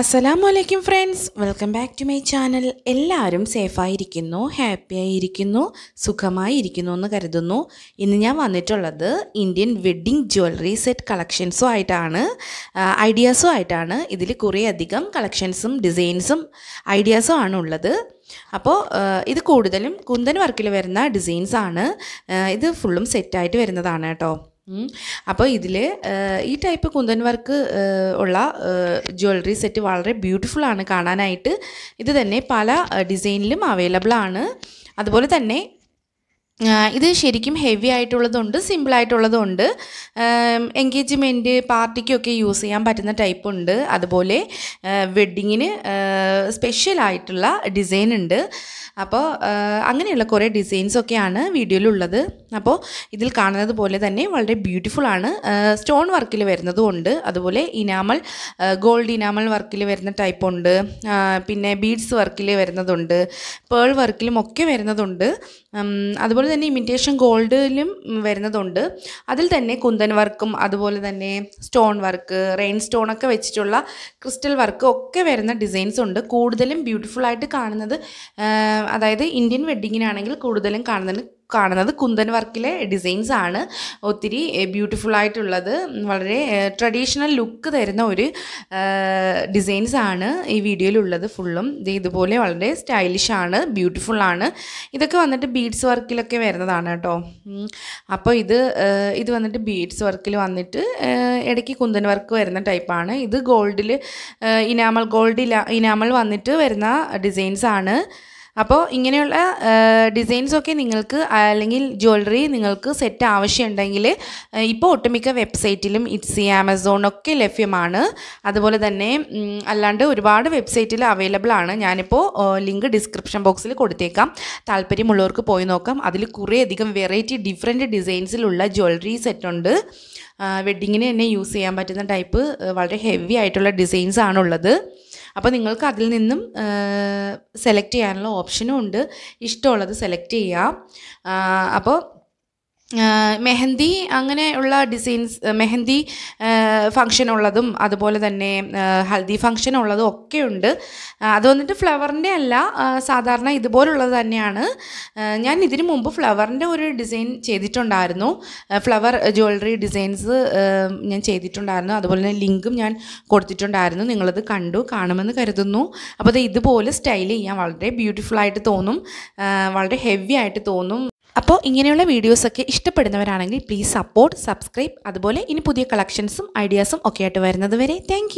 അസ്സലാമു അലൈക്കും friends welcome back to my channel എല്ലാവരും സേഫായിരിക്കുന്നു ഹാപ്പിയായിരിക്കുന്നു സുഖമായിരിക്കുന്നു എന്ന് കരുതുന്നു ഇന്ന് ഞാൻ വന്നിട്ടുള്ളത് ഇന്ത്യൻ വെഡ്ഡിങ് ജ്വല്ലറി സെറ്റ് കളക്ഷൻസും ആയിട്ടാണ് ഐഡിയാസും ആയിട്ടാണ് ഇതിൽ കുറേയധികം കളക്ഷൻസും ഡിസൈൻസും ഐഡിയാസും ആണ് ഉള്ളത് അപ്പോൾ ഇത് കൂടുതലും കുന്തൻ വർക്കിൽ വരുന്ന ഡിസൈൻസാണ് ഇത് ഫുള്ളും സെറ്റായിട്ട് വരുന്നതാണ് കേട്ടോ അപ്പോൾ ഇതിൽ ഈ ടൈപ്പ് കുന്തൻ വർക്ക് ഉള്ള ജ്വല്ലറി സെറ്റ് വളരെ ബ്യൂട്ടിഫുൾ ആണ് കാണാനായിട്ട് ഇത് തന്നെ പല ഡിസൈനിലും അവൈലബിൾ ആണ് അതുപോലെ തന്നെ ഇത് ശരിക്കും ഹെവി ആയിട്ടുള്ളതുണ്ട് സിമ്പിൾ ആയിട്ടുള്ളതുണ്ട് എൻഗേജ്മെൻറ്റ് പാർട്ടിക്കൊക്കെ യൂസ് ചെയ്യാൻ പറ്റുന്ന ടൈപ്പ് ഉണ്ട് അതുപോലെ വെഡ്ഡിങ്ങിന് സ്പെഷ്യൽ ആയിട്ടുള്ള ഡിസൈൻ ഉണ്ട് അപ്പോൾ അങ്ങനെയുള്ള കുറേ ഡിസൈൻസൊക്കെയാണ് വീഡിയോയിലുള്ളത് അപ്പോൾ ഇതിൽ കാണുന്നത് പോലെ തന്നെ വളരെ ബ്യൂട്ടിഫുൾ ആണ് സ്റ്റോൺ വർക്കിൽ ഉണ്ട് അതുപോലെ ഇനാമൽ ഗോൾഡ് ഇനാമൽ വർക്കിൽ വരുന്ന ടൈപ്പ് ഉണ്ട് പിന്നെ ബീഡ്സ് വർക്കിൽ വരുന്നതുണ്ട് പേൾ വർക്കിലും ഒക്കെ വരുന്നതുണ്ട് അതുപോലെ തന്നെ ഇമിറ്റേഷൻ ഗോൾഡിലും വരുന്നതുണ്ട് അതിൽ തന്നെ കുന്തൻ വർക്കും അതുപോലെ തന്നെ സ്റ്റോൺ വർക്ക് റെയിൻ സ്റ്റോൺ ഒക്കെ വെച്ചിട്ടുള്ള ക്രിസ്റ്റൽ വർക്ക് ഒക്കെ വരുന്ന ഡിസൈൻസ് ഉണ്ട് കൂടുതലും ബ്യൂട്ടിഫുൾ ആയിട്ട് കാണുന്നത് അതായത് ഇന്ത്യൻ വെഡ്ഡിങ്ങിനാണെങ്കിൽ കൂടുതലും കാണുന്നത് കാണുന്നത് കുന്തൻ വർക്കിലെ ഡിസൈൻസ് ആണ് ഒത്തിരി ബ്യൂട്ടിഫുൾ ആയിട്ടുള്ളത് വളരെ ട്രഡീഷണൽ ലുക്ക് തരുന്ന ഒരു ഡിസൈൻസ് ആണ് ഈ വീഡിയോയിലുള്ളത് ഫുള്ളും ഇതുപോലെ വളരെ സ്റ്റൈലിഷ് ആണ് ബ്യൂട്ടിഫുൾ ആണ് ഇതൊക്കെ വന്നിട്ട് ബീഡ്സ് വർക്കിലൊക്കെ വരുന്നതാണ് കേട്ടോ അപ്പോൾ ഇത് ഇത് വന്നിട്ട് ബീഡ്സ് വർക്കിൽ വന്നിട്ട് ഇടയ്ക്ക് കുന്തൻ വർക്ക് വരുന്ന ടൈപ്പാണ് ഇത് ഗോൾഡിൽ ഇനാമൽ ഗോൾഡ് ഇനാമൽ വന്നിട്ട് വരുന്ന ഡിസൈൻസ് ആണ് അപ്പോൾ ഇങ്ങനെയുള്ള ഡിസൈൻസൊക്കെ നിങ്ങൾക്ക് അല്ലെങ്കിൽ ജ്വല്ലറി നിങ്ങൾക്ക് സെറ്റ് ആവശ്യമുണ്ടെങ്കിൽ ഇപ്പോൾ ഒട്ടുമിക്ക വെബ്സൈറ്റിലും ഇറ്റ്സി ആമസോൺ ഒക്കെ ലഭ്യമാണ് അതുപോലെ തന്നെ അല്ലാണ്ട് ഒരുപാട് വെബ്സൈറ്റിൽ അവൈലബിൾ ആണ് ഞാനിപ്പോൾ ലിങ്ക് ഡിസ്ക്രിപ്ഷൻ ബോക്സിൽ കൊടുത്തേക്കാം താല്പര്യമുള്ളവർക്ക് പോയി നോക്കാം അതിൽ കുറേയധികം വെറൈറ്റി ഡിഫറെൻറ്റ് ഡിസൈൻസിലുള്ള ജ്വല്ലറി സെറ്റ് ഉണ്ട് വെഡ്ഡിങ്ങിന് തന്നെ യൂസ് ചെയ്യാൻ പറ്റുന്ന ടൈപ്പ് വളരെ ഹെവി ആയിട്ടുള്ള ഡിസൈൻസ് ആണുള്ളത് അപ്പോൾ നിങ്ങൾക്ക് അതിൽ നിന്നും സെലക്ട് ചെയ്യാനുള്ള ഓപ്ഷനും ഉണ്ട് ഇഷ്ടമുള്ളത് സെലക്ട് ചെയ്യാം അപ്പോൾ മെഹന്തി അങ്ങനെ ഉള്ള ഡിസൈൻസ് മെഹന്തി ഫങ്ഷൻ ഉള്ളതും അതുപോലെ തന്നെ ഹൽദി ഫങ്ഷൻ ഉള്ളതും ഒക്കെ ഉണ്ട് അത് വന്നിട്ട് ഫ്ലവറിൻ്റെ അല്ല സാധാരണ ഇതുപോലുള്ളത് തന്നെയാണ് ഞാൻ ഇതിനു മുമ്പ് ഫ്ലവറിൻ്റെ ഒരു ഡിസൈൻ ചെയ്തിട്ടുണ്ടായിരുന്നു ഫ്ലവർ ജ്വല്ലറി ഡിസൈൻസ് ഞാൻ ചെയ്തിട്ടുണ്ടായിരുന്നു അതുപോലെ തന്നെ ലിങ്കും ഞാൻ കൊടുത്തിട്ടുണ്ടായിരുന്നു നിങ്ങളത് കണ്ടു കാണുമെന്ന് കരുതുന്നു അപ്പോൾ അത് ഇതുപോലെ സ്റ്റൈൽ ചെയ്യാൻ വളരെ ബ്യൂട്ടിഫുൾ ആയിട്ട് തോന്നും വളരെ ഹെവി ആയിട്ട് തോന്നും അപ്പോൾ ഇങ്ങനെയുള്ള വീഡിയോസൊക്കെ ഇഷ്ടപ്പെടുന്നവരാണെങ്കിൽ പ്ലീസ് സപ്പോർട്ട് സബ്സ്ക്രൈബ് അതുപോലെ ഇനി പുതിയ കളക്ഷൻസും ഐഡിയാസും ഒക്കെ ആയിട്ട് വരുന്നത് വരെ താങ്ക്